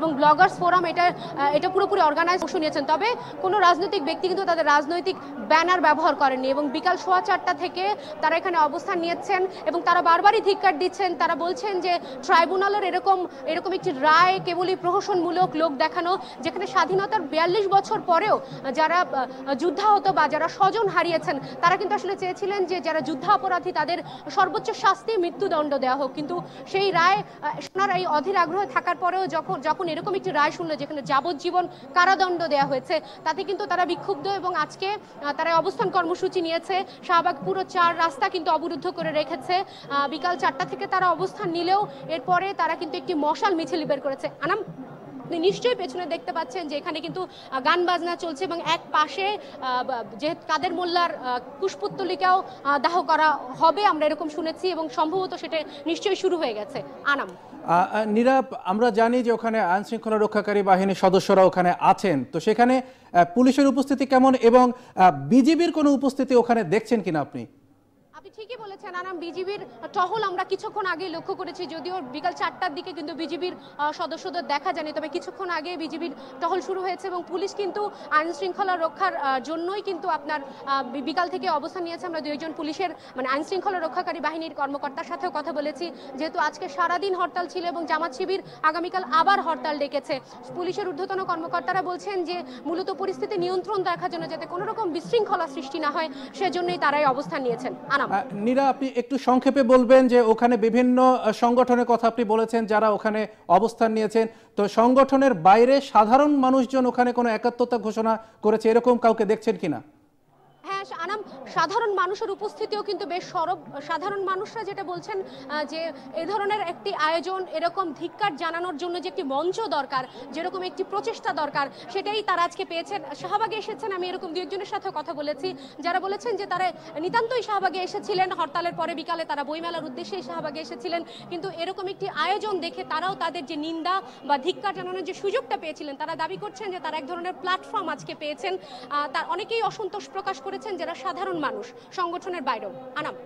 এবং Bloggers forum এটা এটা পুরোপুরি অর্গানাইজ অংশ নিয়েছেন তবে কোনো রাজনৈতিক ব্যক্তি কিন্তু তাদের রাজনৈতিক ব্যানার ব্যবহার করেননি এবং বিকাল সোয়া চারটা থেকে তারা এখানে অবস্থান নিয়েছেন এবং তারা বারবারই ধিক্কার দিচ্ছেন তারা বলছেন যে ট্রাইব্যুনালের এরকম এরকম একটি রায় কেবলই প্রহসনমূলক লোক দেখানো যেখানে স্বাধীনতার বিয়াল্লিশ বছর পরেও যারা যুদ্ধাহত বা যারা স্বজন হারিয়েছেন তারা কিন্তু আসলে চেয়েছিলেন যে যারা অপরাধী তাদের সর্বোচ্চ শাস্তি মৃত্যুদণ্ড দেওয়া হোক কিন্তু সেই রায় শোনার এই অধীর আগ্রহ থাকার পরেও যখন যখন এরকম একটি রায় শুনলো যেখানে যাবজ্জীবন কারাদণ্ড দেয়া হয়েছে তাতে কিন্তু তারা বিক্ষুব্ধ এবং আজকে তারা অবস্থান কর্মসূচি নিয়েছে শাহবাগ পুরো চার রাস্তা কিন্তু অবরুদ্ধ করে রেখেছে বিকাল চারটা থেকে তারা অবস্থান নিলেও এরপরে তারা কিন্তু একটি মশাল মিছিল বের করেছে আনাম আপনি নিশ্চয়ই পেছনে দেখতে পাচ্ছেন যে এখানে কিন্তু গান বাজনা চলছে এবং এক পাশে যে কাদের মোল্লার কুশপুত্তলিকাও দাহ করা হবে আমরা এরকম শুনেছি এবং সম্ভবত সেটা নিশ্চয়ই শুরু হয়ে গেছে আনাম নিরাপ আমরা জানি যে ওখানে আইন শৃঙ্খলা রক্ষাকারী বাহিনীর সদস্যরা ওখানে আছেন তো সেখানে পুলিশের উপস্থিতি কেমন এবং বিজেপির কোনো উপস্থিতি ওখানে দেখছেন কিনা আপনি আপনি ঠিকই বলেছেন আনাম বিজিবির টহল আমরা কিছুক্ষণ আগে লক্ষ্য করেছি যদিও বিকাল চারটার দিকে কিন্তু বিজিবির সদস্যদের দেখা যায়নি তবে কিছুক্ষণ আগে বিজিবির টহল শুরু হয়েছে এবং পুলিশ কিন্তু আইন শৃঙ্খলা রক্ষার জন্যই কিন্তু আপনার বিকাল থেকে অবস্থান নিয়েছে আমরা দুইজন পুলিশের মানে আইন শৃঙ্খলা রক্ষাকারী বাহিনীর কর্মকর্তার সাথেও কথা বলেছি যেহেতু আজকে সারাদিন হরতাল ছিল এবং জামাত শিবির আগামীকাল আবার হরতাল ডেকেছে পুলিশের ঊর্ধ্বতন কর্মকর্তারা বলছেন যে মূলত পরিস্থিতি নিয়ন্ত্রণ দেখার জন্য যাতে কোনো রকম বিশৃঙ্খলা সৃষ্টি না হয় সেজন্যই তারাই অবস্থান নিয়েছেন আনাম নীরা আপনি একটু সংক্ষেপে বলবেন যে ওখানে বিভিন্ন সংগঠনের কথা আপনি বলেছেন যারা ওখানে অবস্থান নিয়েছেন তো সংগঠনের বাইরে সাধারণ মানুষজন ওখানে কোনো একাত্মতা ঘোষণা করেছে এরকম কাউকে দেখছেন কিনা হ্যাঁ আনাম সাধারণ মানুষের উপস্থিতিও কিন্তু বেশ সরব সাধারণ মানুষরা যেটা বলছেন যে এ ধরনের একটি আয়োজন এরকম ধিক্কার জানানোর জন্য যে একটি মঞ্চ দরকার যেরকম একটি প্রচেষ্টা দরকার সেটাই তারা আজকে পেয়েছেন শাহবাগে এসেছেন আমি এরকম দু একজনের সাথে কথা বলেছি যারা বলেছেন যে তারা নিতান্তই শাহবাগে এসেছিলেন হরতালের পরে বিকালে তারা বইমেলার উদ্দেশ্যেই শাহবাগে এসেছিলেন কিন্তু এরকম একটি আয়োজন দেখে তারাও তাদের যে নিন্দা বা ধিক্কার জানানোর যে সুযোগটা পেয়েছিলেন তারা দাবি করছেন যে তারা এক ধরনের প্ল্যাটফর্ম আজকে পেয়েছেন তার অনেকেই অসন্তোষ প্রকাশ করেছেন যারা সাধারণ মানুষ সংগঠনের বাইরেও আনাম